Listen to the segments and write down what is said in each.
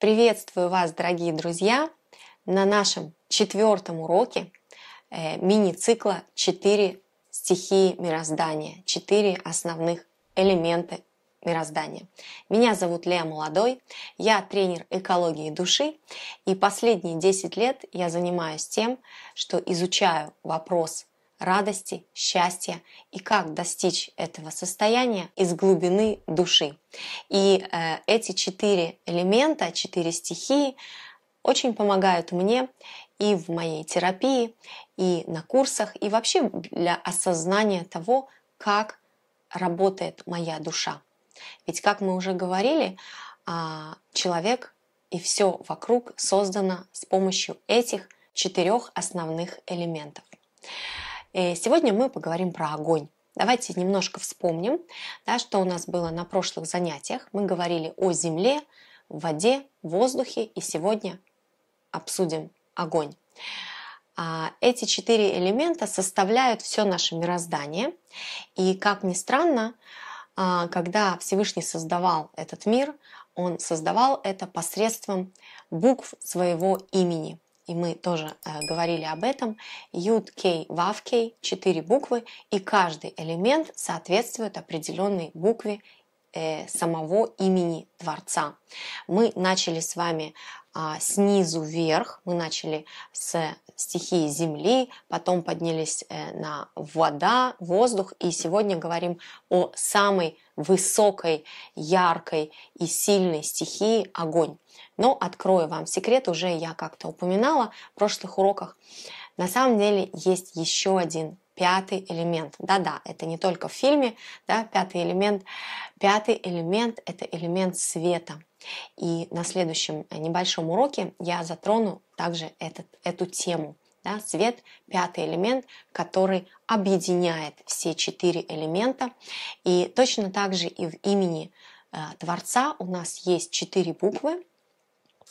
Приветствую вас, дорогие друзья, на нашем четвертом уроке э, мини-цикла «Четыре стихии мироздания», четыре основных элемента мироздания. Меня зовут Лея Молодой, я тренер экологии души, и последние 10 лет я занимаюсь тем, что изучаю вопрос радости, счастья и как достичь этого состояния из глубины души. И э, эти четыре элемента, четыре стихии очень помогают мне и в моей терапии, и на курсах, и вообще для осознания того, как работает моя душа. Ведь, как мы уже говорили, а, человек и все вокруг создано с помощью этих четырех основных элементов. Э, сегодня мы поговорим про огонь. Давайте немножко вспомним, да, что у нас было на прошлых занятиях. Мы говорили о земле, воде, воздухе, и сегодня обсудим огонь. А, эти четыре элемента составляют все наше мироздание. И как ни странно, а, когда Всевышний создавал этот мир, он создавал это посредством букв своего имени – и мы тоже э, говорили об этом, Юд, Кей, Вав, Кей, четыре буквы, и каждый элемент соответствует определенной букве Э, самого имени Творца. Мы начали с вами а, снизу вверх, мы начали с стихии земли, потом поднялись э, на вода, воздух, и сегодня говорим о самой высокой, яркой и сильной стихии огонь. Но открою вам секрет, уже я как-то упоминала в прошлых уроках. На самом деле есть еще один пятый элемент. Да-да, это не только в фильме, да, пятый элемент. Пятый элемент – это элемент света. И на следующем э, небольшом уроке я затрону также этот, эту тему. Да, свет – пятый элемент, который объединяет все четыре элемента. И точно так же и в имени э, Творца у нас есть четыре буквы.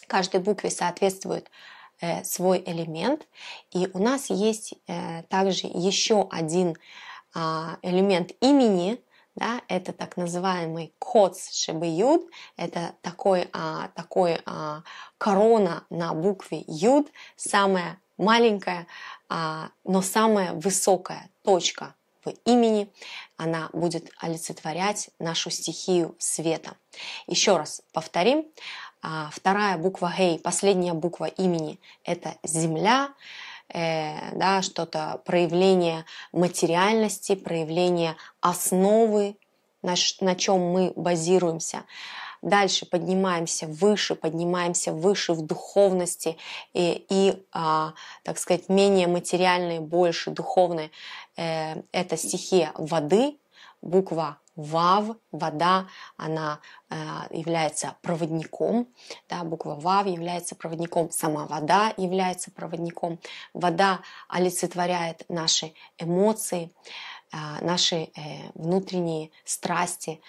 Каждой букве соответствует Э, свой элемент. И у нас есть э, также еще один а, элемент имени, да, это так называемый коц шебеюд, это такой, а, такой а, корона на букве юд, самая маленькая, а, но самая высокая точка в имени, она будет олицетворять нашу стихию света. Еще раз повторим, а вторая буква Гей, последняя буква имени, это земля, э, да, что-то проявление материальности, проявление основы, на, на чем мы базируемся. Дальше поднимаемся выше, поднимаемся выше в духовности и, э, и а, так сказать, менее материальные, больше духовные. Э, это стихия воды, буква Вав, вода, она э, является проводником, да, буква Вав является проводником, сама вода является проводником. Вода олицетворяет наши эмоции, э, наши э, внутренние страсти,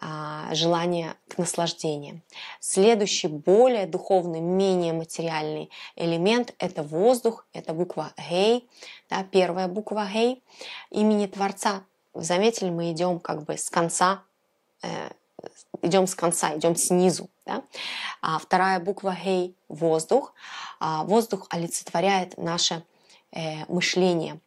э, желание к наслаждению. Следующий, более духовный, менее материальный элемент – это воздух, это буква Гей, да, первая буква Гей имени Творца – заметили, мы идем как бы с конца, э, идем с конца, идем снизу. Да? А вторая буква «гей» – воздух. А воздух олицетворяет наше э, мышление,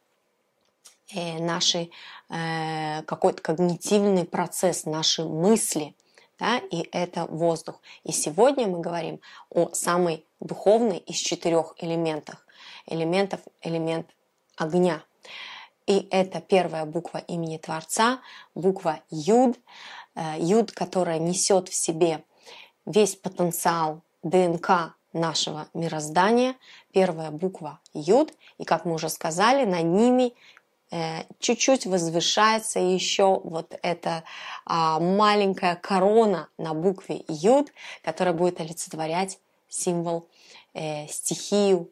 э, наш э, какой-то когнитивный процесс, наши мысли. Да? И это воздух. И сегодня мы говорим о самой духовной из четырех элементах. Элементов, элемент огня. И это первая буква имени Творца, буква Юд, э, Юд, которая несет в себе весь потенциал ДНК нашего мироздания. Первая буква Юд, и как мы уже сказали, на ними э, чуть-чуть возвышается еще вот эта а, маленькая корона на букве Юд, которая будет олицетворять символ, э, стихию,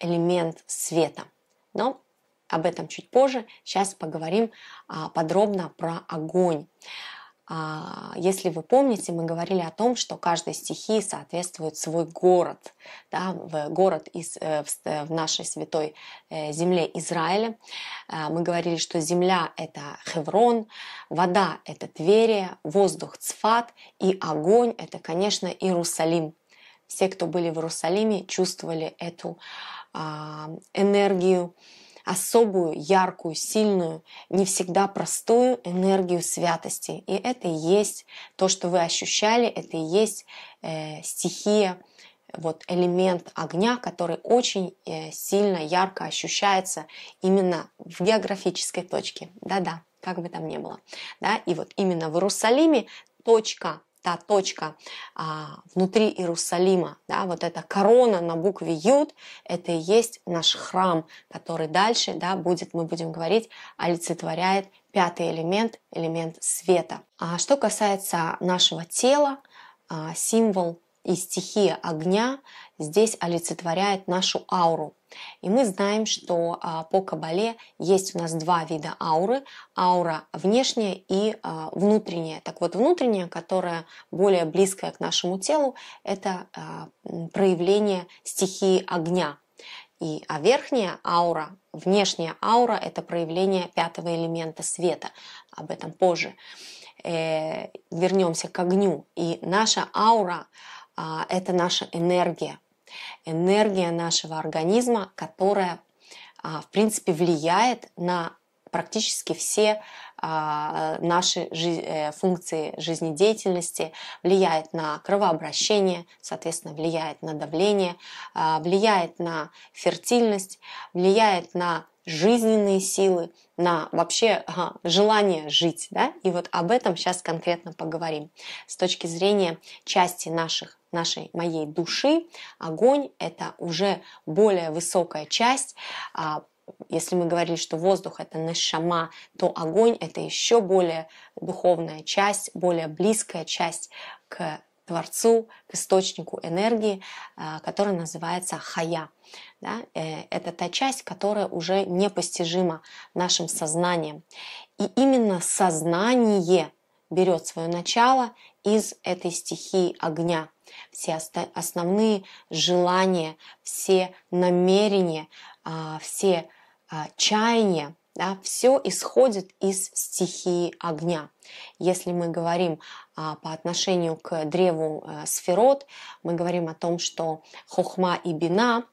элемент света. Но об этом чуть позже. Сейчас поговорим а, подробно про огонь. А, если вы помните, мы говорили о том, что каждой стихии соответствует свой город. Да, город из, э, э, в нашей святой э, земле Израиля. А, мы говорили, что земля – это Хеврон, вода – это Тверия, воздух – Цфат, и огонь – это, конечно, Иерусалим. Все, кто были в Иерусалиме, чувствовали эту энергию, особую, яркую, сильную, не всегда простую энергию святости. И это и есть то, что вы ощущали, это и есть э, стихия, вот элемент огня, который очень э, сильно, ярко ощущается именно в географической точке. Да-да, как бы там ни было. Да? И вот именно в Иерусалиме точка та точка а, внутри Иерусалима, да, вот эта корона на букве Юд, это и есть наш храм, который дальше, да, будет, мы будем говорить, олицетворяет пятый элемент, элемент света. А что касается нашего тела, а, символ и стихия огня здесь олицетворяет нашу ауру. И мы знаем, что а, по Кабале есть у нас два вида ауры. Аура внешняя и а, внутренняя. Так вот, внутренняя, которая более близкая к нашему телу, это а, проявление стихии огня. И, а верхняя аура, внешняя аура – это проявление пятого элемента света. Об этом позже. Э, вернемся к огню. И наша аура – а, это наша энергия. Энергия нашего организма, которая, а, в принципе, влияет на практически все а, наши э, функции жизнедеятельности, влияет на кровообращение, соответственно, влияет на давление, влияет на фертильность, влияет на жизненные силы, на вообще ага, желание жить. Да? И вот об этом сейчас конкретно поговорим. С точки зрения части наших, нашей моей души, огонь – это уже более высокая часть, а, если мы говорили, что воздух это нашама, то огонь это еще более духовная часть, более близкая часть к Творцу, к источнику энергии, а, который называется хая. Да? Э, это та часть, которая уже непостижима нашим сознанием. И именно сознание берет свое начало из этой стихии огня. Все основные желания, все намерения, а, все а, чаяния, да? Все исходит из стихии огня. Если мы говорим а, по отношению к древу а, сферот, мы говорим о том, что хохма и бина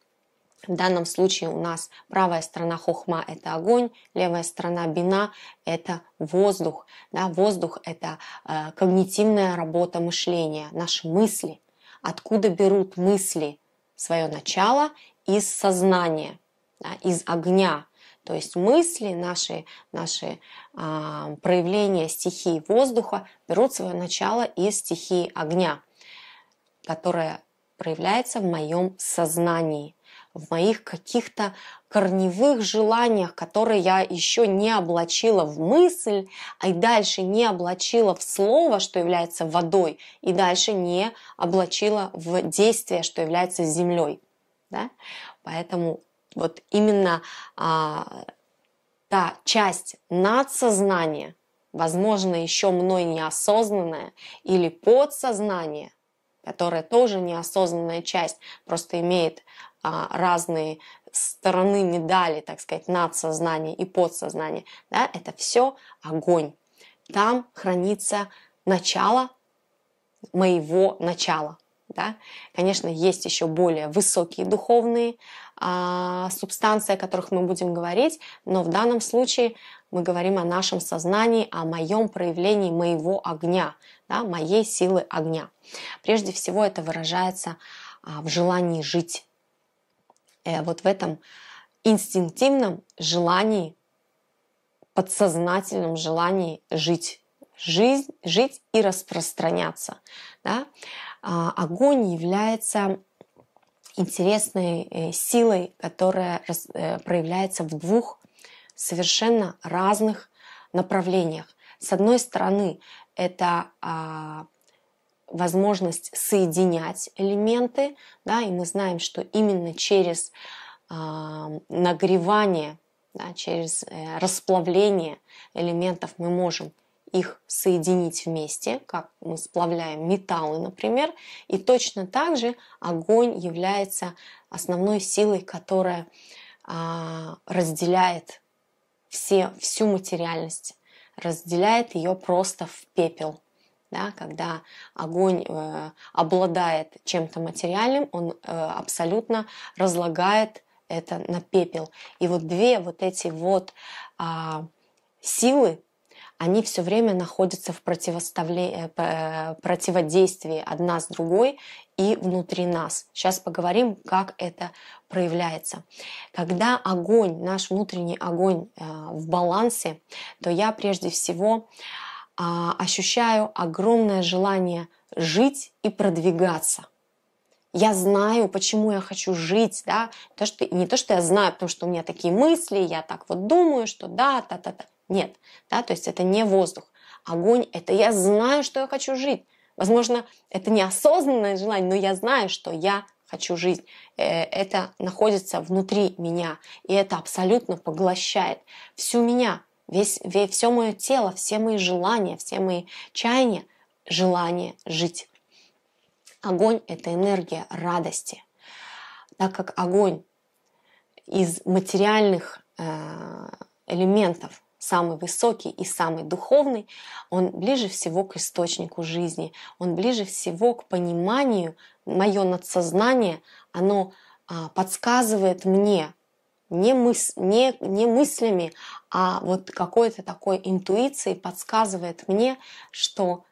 в данном случае у нас правая сторона хохма – это огонь, левая сторона бина – это воздух. Да? Воздух – это э, когнитивная работа мышления, наши мысли. Откуда берут мысли свое начало? Из сознания, да? из огня. То есть мысли, наши, наши а, проявления стихии воздуха берут свое начало из стихии огня, которая проявляется в моем сознании, в моих каких-то корневых желаниях, которые я еще не облачила в мысль, а и дальше не облачила в слово, что является водой, и дальше не облачила в действие, что является землей. Да? Поэтому вот именно а, та часть надсознания, возможно, еще мной неосознанная или подсознание, которое тоже неосознанная часть, просто имеет а, разные стороны медали, так сказать, надсознание и подсознание, да, это все огонь. Там хранится начало моего начала, да? Конечно, есть еще более высокие духовные а, субстанции, о которых мы будем говорить, но в данном случае мы говорим о нашем сознании, о моем проявлении моего огня, да, моей силы огня. Прежде всего это выражается а, в желании жить. Э, вот в этом инстинктивном желании, подсознательном желании жить. Жизнь, жить и распространяться. Да? А, огонь является интересной э, силой, которая э, проявляется в двух совершенно разных направлениях. С одной стороны, это а, возможность соединять элементы, да, и мы знаем, что именно через а, нагревание, да, через э, расплавление элементов мы можем их соединить вместе, как мы сплавляем металлы, например, и точно так же огонь является основной силой, которая а, разделяет все, всю материальность, разделяет ее просто в пепел. Да, когда огонь э, обладает чем-то материальным, он э, абсолютно разлагает это на пепел. И вот две вот эти вот а, силы они все время находятся в э, э, противодействии одна с другой и внутри нас. Сейчас поговорим, как это проявляется. Когда огонь, наш внутренний огонь э, в балансе, то я прежде всего а, ощущаю огромное желание жить и продвигаться – я знаю, почему я хочу жить, да, то, что, не то, что я знаю, потому что у меня такие мысли, я так вот думаю, что да, та-та-та. Нет, да, то есть это не воздух. Огонь – это я знаю, что я хочу жить. Возможно, это неосознанное желание, но я знаю, что я хочу жить. Э, это находится внутри меня, и это абсолютно поглощает всю меня, весь, весь, все мое тело, все мои желания, все мои чаяния, желание жить. Огонь – это энергия радости. Так как огонь из материальных э, элементов самый высокий и самый духовный, он ближе всего к источнику жизни, он ближе всего к пониманию, мое надсознание, оно а, подсказывает мне, не, мыс, не, не мыслями, а вот какой-то такой интуицией подсказывает мне, что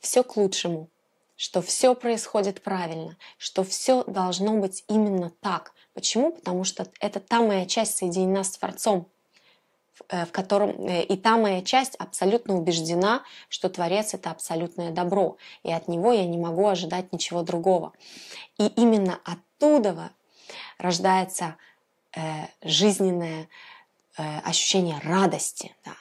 все к лучшему, что все происходит правильно, что все должно быть именно так. Почему? Потому что это та моя часть соединена с Творцом. Э, в котором э, и та моя часть абсолютно убеждена, что Творец это абсолютное добро, и от него я не могу ожидать ничего другого. И именно оттуда рождается э, жизненное э, ощущение радости. Да.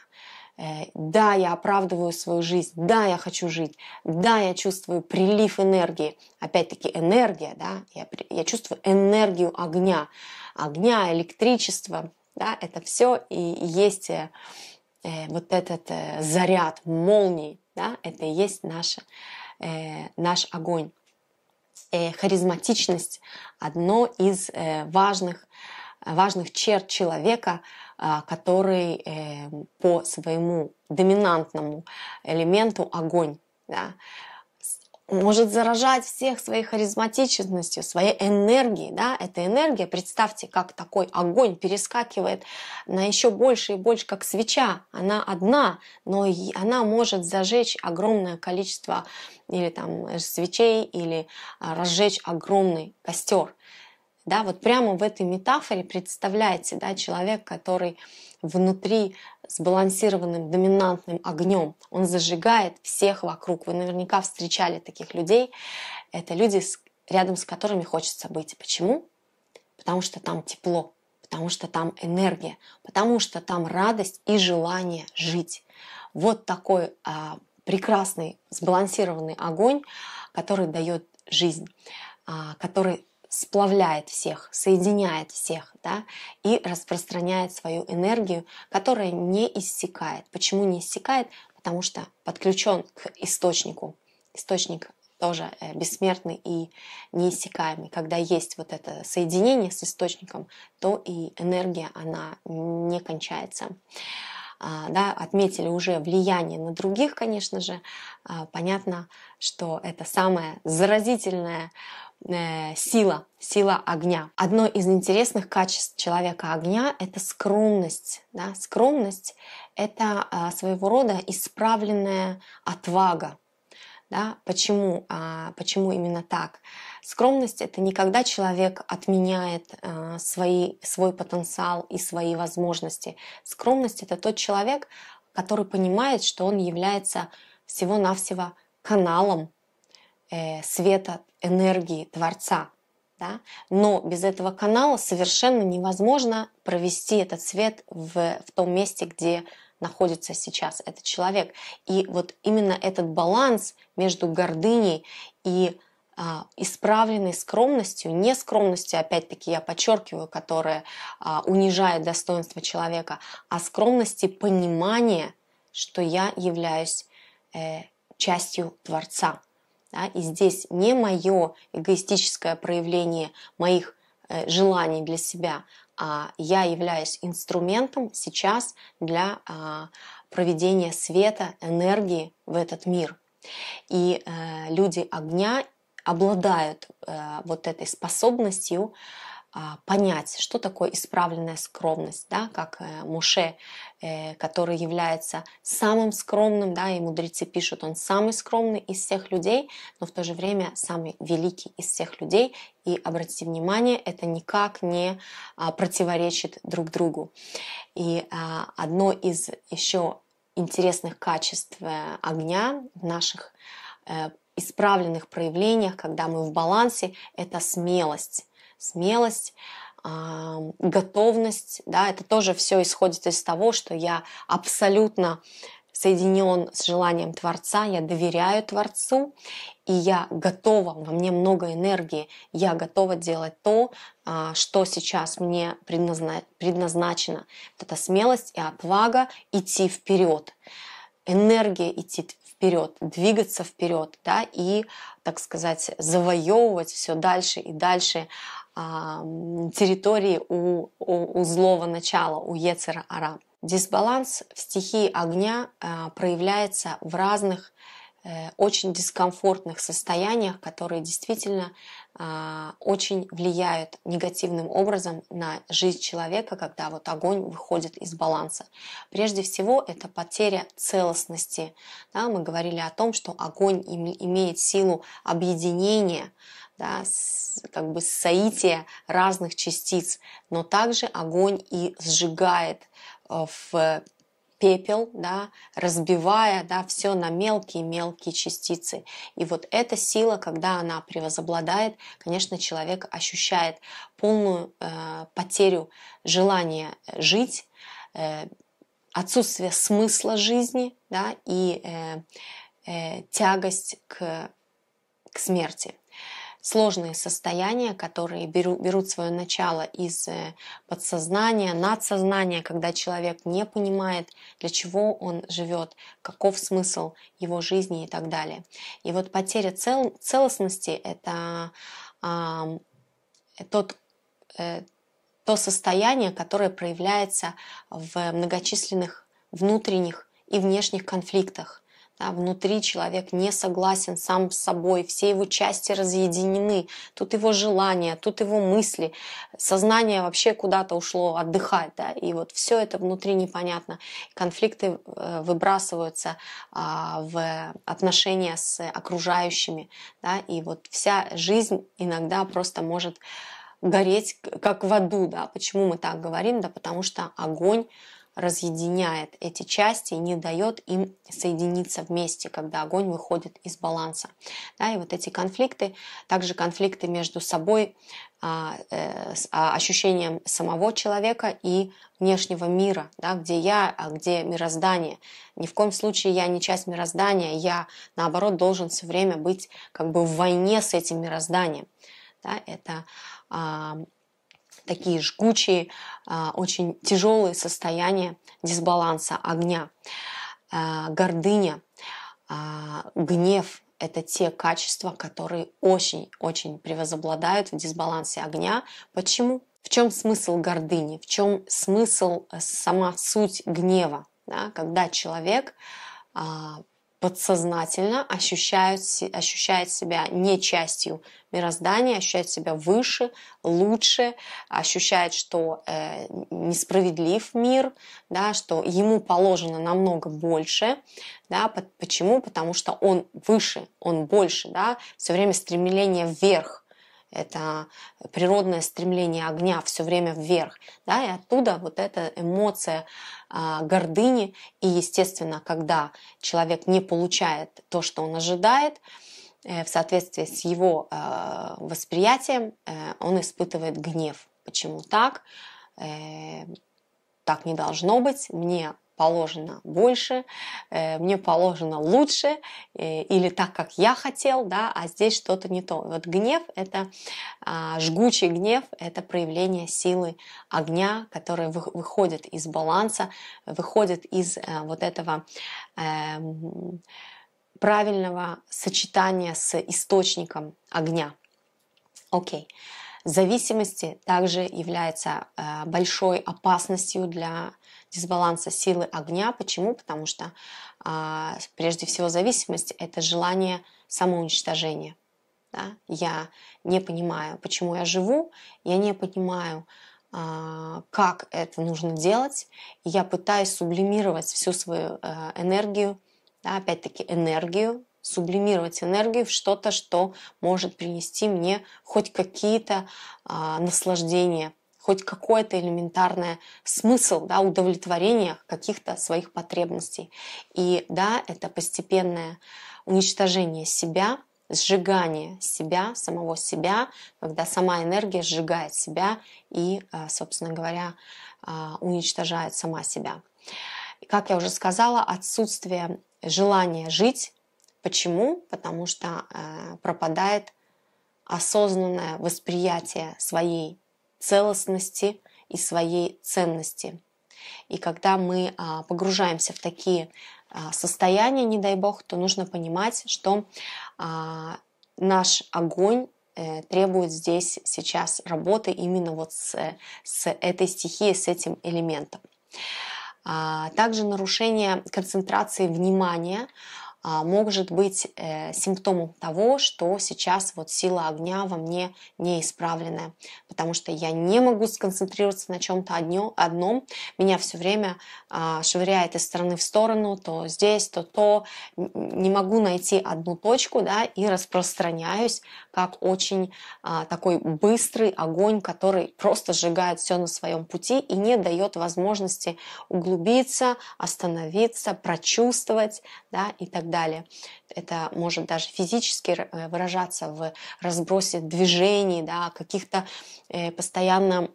Э, да, я оправдываю свою жизнь, да, я хочу жить, да, я чувствую прилив энергии. Опять-таки энергия, да, я, я чувствую энергию огня, огня, электричества, да, это все и есть э, э, вот этот э, заряд молний. да, это и есть наша, наш огонь. харизматичность – одно из важных, важных черт человека, а, который по своему доминантному элементу огонь. Да может заражать всех своей харизматичностью, своей энергией. Да? Эта энергия, представьте, как такой огонь перескакивает на еще больше и больше, как свеча. Она одна, но она может зажечь огромное количество или там свечей, или а, разжечь огромный костер. Да, вот прямо в этой метафоре представляете, да, человек, который внутри сбалансированным доминантным огнем, он зажигает всех вокруг. Вы наверняка встречали таких людей. Это люди, рядом с которыми хочется быть. Почему? Потому что там тепло, потому что там энергия, потому что там радость и желание жить. Вот такой а, прекрасный сбалансированный огонь, который дает жизнь, а, который сплавляет всех, соединяет всех, да, и распространяет свою энергию, которая не иссякает. Почему не иссякает? Потому что подключен к источнику. Источник тоже э, бессмертный и неиссякаемый. Когда есть вот это соединение с источником, то и энергия, она не кончается. А, да, отметили уже влияние на других, конечно же. А, понятно, что это самое заразительное э, сила, сила огня. Одно из интересных качеств человека огня — это скромность. Да? Скромность — это э, своего рода исправленная отвага. Да? Почему, э, почему именно так? Скромность это не когда человек отменяет э, свои, свой потенциал и свои возможности. Скромность это тот человек, который понимает, что он является всего-навсего каналом Э, света, энергии Творца. Да? Но без этого канала совершенно невозможно провести этот свет в, в том месте, где находится сейчас этот человек. И вот именно этот баланс между гордыней и а, исправленной скромностью, не скромностью, опять-таки я подчеркиваю, которая а, унижает достоинство человека, а скромности понимания, что я являюсь э, частью Творца. Да? И здесь не мое эгоистическое проявление моих э, желаний для себя, а я являюсь инструментом сейчас для э, проведения света, энергии в этот мир. И э, люди огня обладают э, вот этой способностью э, понять, что такое исправленная скромность, да, как э, Муше Э, который является самым скромным, да, и мудрецы пишут, он самый скромный из всех людей, но в то же время самый великий из всех людей. И обратите внимание, это никак не а, противоречит друг другу. И а, одно из еще интересных качеств э, огня в наших э, исправленных проявлениях, когда мы в балансе, это смелость. Смелость готовность, да, это тоже все исходит из того, что я абсолютно соединен с желанием Творца, я доверяю Творцу, и я готова, во мне много энергии, я готова делать то, а, что сейчас мне предназначено. Вот эта смелость и отвага идти вперед, энергия идти вперед, двигаться вперед, да, и, так сказать, завоевывать все дальше и дальше а, территории у, у, у злого начала, у Ецера Ара. Дисбаланс в стихии огня а, проявляется в разных э, очень дискомфортных состояниях, которые действительно а, очень влияют негативным образом на жизнь человека, когда вот огонь выходит из баланса. Прежде всего, это потеря целостности. Да, мы говорили о том, что огонь имеет силу объединения, да, с, как бы соитие разных частиц, но также огонь и сжигает э, в пепел, да, разбивая да, все на мелкие-мелкие частицы. И вот эта сила, когда она превозобладает, конечно, человек ощущает полную э, потерю желания жить, э, отсутствие смысла жизни да, и э, э, тягость к, к смерти сложные состояния, которые берут, берут свое начало из э, подсознания, надсознания, когда человек не понимает, для чего он живет, каков смысл его жизни и так далее. И вот потеря цел, целостности — это э, тот э, то состояние, которое проявляется в многочисленных внутренних и внешних конфликтах да, внутри человек не согласен сам с собой, все его части разъединены, тут его желания, тут его мысли, сознание вообще куда-то ушло отдыхать, да, и вот все это внутри непонятно. Конфликты э, выбрасываются а, в отношения с окружающими, да, и вот вся жизнь иногда просто может гореть как в аду, да. Почему мы так говорим? Да потому что огонь разъединяет эти части и не дает им соединиться вместе, когда огонь выходит из баланса. Да, и вот эти конфликты, также конфликты между собой, а, э, а, ощущением самого человека и внешнего мира, да, где я, а где мироздание. Ни в коем случае я не часть мироздания, я, наоборот, должен все время быть как бы в войне с этим мирозданием. Да, это а, такие жгучие, а, очень тяжелые состояния дисбаланса огня. А, гордыня, а, гнев – это те качества, которые очень-очень превозобладают в дисбалансе огня. Почему? В чем смысл гордыни? В чем смысл э, сама суть гнева? Да? Когда человек подсознательно ощущают, ощущает себя не частью мироздания, ощущает себя выше, лучше, ощущает, что э, несправедлив мир, да, что ему положено намного больше. Да, почему? Потому что он выше, он больше. Да, все время стремление вверх это природное стремление огня все время вверх, да, и оттуда вот эта эмоция э, гордыни, и, естественно, когда человек не получает то, что он ожидает, э, в соответствии с его э, восприятием, э, он испытывает гнев. Почему так? Э, так не должно быть, мне положено больше, э, мне положено лучше э, или так, как я хотел, да, а здесь что-то не то. Вот гнев – это а, жгучий гнев, это проявление силы огня, который выходит из баланса, выходит из э, вот этого эм, правильного сочетания с источником огня. Окей. Okay зависимости также является большой опасностью для дисбаланса силы огня. Почему? Потому что а, прежде всего зависимость – это желание самоуничтожения. Да? Я не понимаю, почему я живу, я не понимаю, а, как это нужно делать. Я пытаюсь сублимировать всю свою а, энергию, да, опять-таки энергию, сублимировать энергию в что-то, что может принести мне хоть какие-то а, наслаждения, хоть какой-то элементарный смысл, да, удовлетворение каких-то своих потребностей. И да, это постепенное уничтожение себя, сжигание себя, самого себя, когда сама энергия сжигает себя и, э, собственно говоря, э, уничтожает сама себя. Как я уже сказала, отсутствие желания жить. Почему? Потому что э, пропадает осознанное восприятие своей целостности и своей ценности. И когда мы а, погружаемся в такие а, состояния, не дай бог, то нужно понимать, что а, наш огонь э, требует здесь сейчас работы именно вот с, с этой стихией, с этим элементом. Также нарушение концентрации внимания – а, может быть э, симптомом того, что сейчас вот сила огня во мне неисправленная, потому что я не могу сконцентрироваться на чем-то одном, меня все время а, швыряет из стороны в сторону, то здесь, то то, не могу найти одну точку, да, и распространяюсь как очень а, такой быстрый огонь, который просто сжигает все на своем пути и не дает возможности углубиться, остановиться, прочувствовать, да, и так так далее. Это может даже физически э, выражаться в разбросе движений, да, каких-то э, постоянно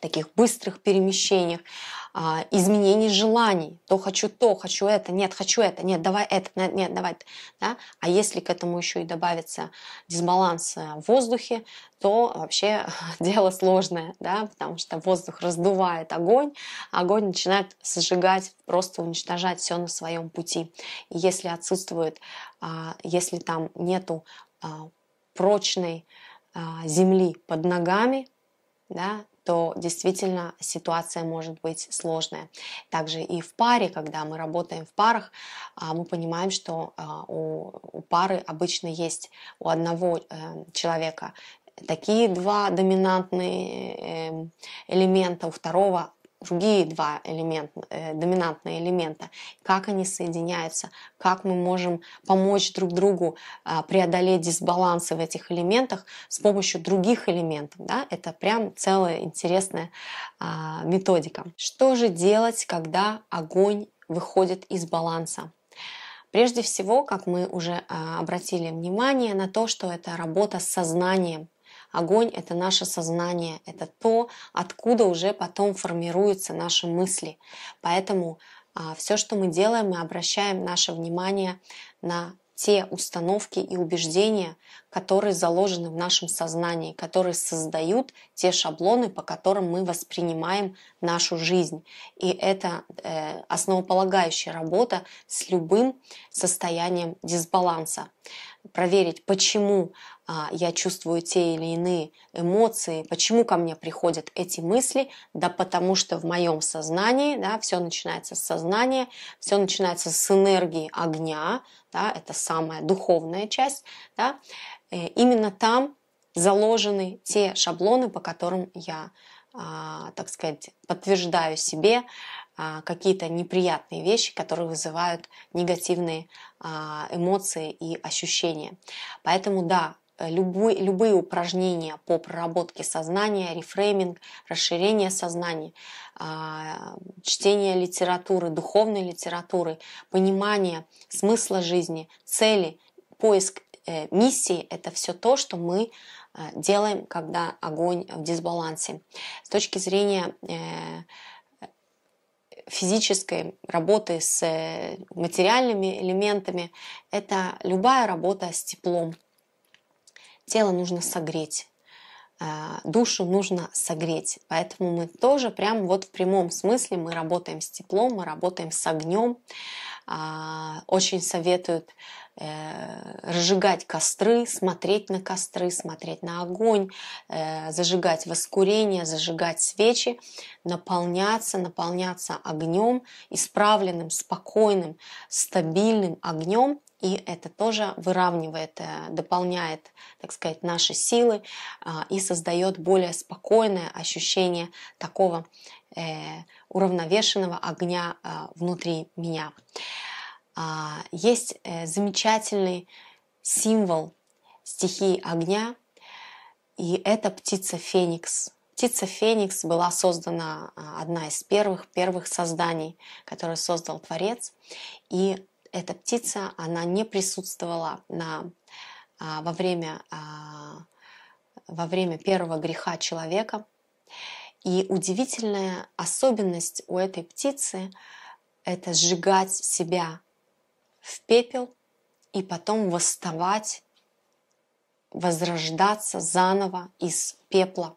таких быстрых перемещениях а, изменений желаний. То хочу то, хочу это, нет, хочу это, нет, давай это, нет, нет давай. Да? А если к этому еще и добавится дисбаланс э, в воздухе, то вообще дело сложное, да, потому что воздух раздувает огонь, огонь начинает сжигать, просто уничтожать все на своем пути. И если отсутствует, а, если там нету а, прочной а, земли под ногами, да, то действительно ситуация может быть сложная. Также и в паре, когда мы работаем в парах, а, мы понимаем, что а, у пары обычно есть у одного эм, человека такие два доминантные эм, элемента, у второго другие два элемента, э, доминантные элемента, как они соединяются, как мы можем помочь друг другу э, преодолеть дисбалансы в этих элементах с помощью других элементов. Да? Это прям целая интересная э, методика. Что же делать, когда огонь выходит из баланса? Прежде всего, как мы уже а, обратили внимание на то, что это работа с сознанием, Огонь — это наше сознание, это то, откуда уже потом формируются наши мысли. Поэтому а, все, что мы делаем, мы обращаем наше внимание на те установки и убеждения, которые заложены в нашем сознании, которые создают те шаблоны, по которым мы воспринимаем нашу жизнь. И это э, основополагающая работа с любым состоянием дисбаланса проверить, почему а, я чувствую те или иные эмоции, почему ко мне приходят эти мысли, да потому что в моем сознании, да, все начинается с сознания, все начинается с энергии огня, да, это самая духовная часть, да, э, именно там заложены те шаблоны, по которым я, а, так сказать, подтверждаю себе, а, какие-то неприятные вещи, которые вызывают негативные а, эмоции и ощущения. Поэтому да, любой, любые упражнения по проработке сознания, рефрейминг, расширение сознания, а, чтение литературы, духовной литературы, понимание смысла жизни, цели, поиск э, миссии – это все то, что мы э, делаем, когда огонь в дисбалансе. С точки зрения э, физической работы с э, материальными элементами. Это любая работа с теплом. Тело нужно согреть э, душу нужно согреть. Поэтому мы тоже прям вот в прямом смысле мы работаем с теплом, мы работаем с огнем. А, очень советуют э, разжигать костры, смотреть на костры, смотреть на огонь, э, зажигать воскурение, зажигать свечи, наполняться, наполняться огнем, исправленным, спокойным, стабильным огнем. И это тоже выравнивает, э, дополняет, так сказать, наши силы а, и создает более спокойное ощущение такого Э, уравновешенного огня э, внутри меня. А, есть э, замечательный символ стихии огня, и это птица Феникс. Птица Феникс была создана а, одна из первых, первых созданий, которые создал Творец. И эта птица, она не присутствовала на, а, во, время, во время первого греха человека. И удивительная особенность у этой птицы — это сжигать себя в пепел и потом восставать, возрождаться заново из пепла.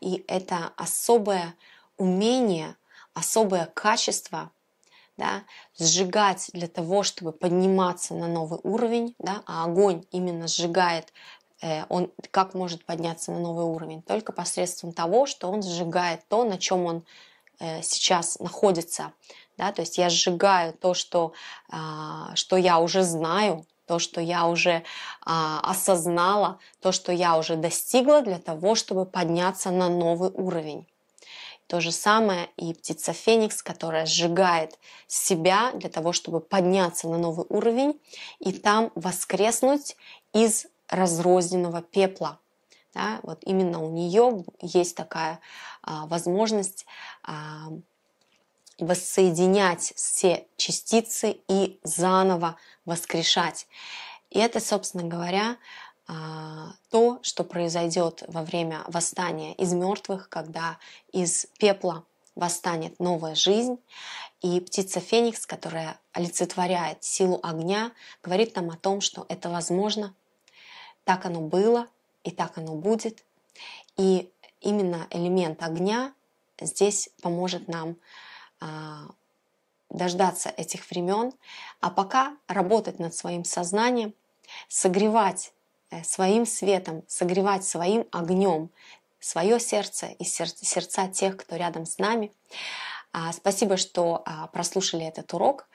и это особое умение, особое качество да, сжигать для того, чтобы подниматься на новый уровень, да, а огонь именно сжигает Э, он как может подняться на новый уровень? Только посредством того, что он сжигает то, на чем он э, сейчас находится. Да? То есть я сжигаю то, что, а, что я уже знаю, то, что я уже а, осознала, то, что я уже достигла для того, чтобы подняться на новый уровень. То же самое и птица Феникс, которая сжигает себя для того, чтобы подняться на новый уровень и там воскреснуть из разрозненного пепла. Да? Вот именно у нее есть такая а, возможность а, воссоединять все частицы и заново воскрешать. И это, собственно говоря, а, то, что произойдет во время восстания из мертвых, когда из пепла восстанет новая жизнь. И птица Феникс, которая олицетворяет силу огня, говорит нам о том, что это возможно так оно было, и так оно будет. И именно элемент огня здесь поможет нам а, дождаться этих времен, а пока работать над своим сознанием, согревать э, своим светом, согревать своим огнем свое сердце и сердца тех, кто рядом с нами. А, спасибо, что а, прослушали этот урок.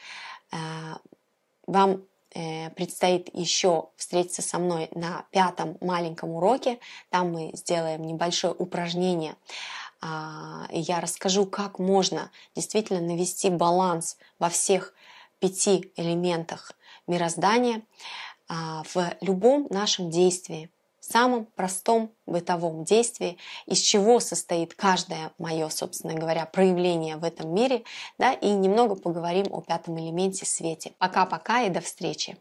вам Э, предстоит еще встретиться со мной на пятом маленьком уроке. Там мы сделаем небольшое упражнение. А, я расскажу, как можно действительно навести баланс во всех пяти элементах мироздания а, в любом нашем действии – самом простом бытовом действии, из чего состоит каждое мое, собственно говоря, проявление в этом мире, да, и немного поговорим о пятом элементе свете. Пока-пока и до встречи!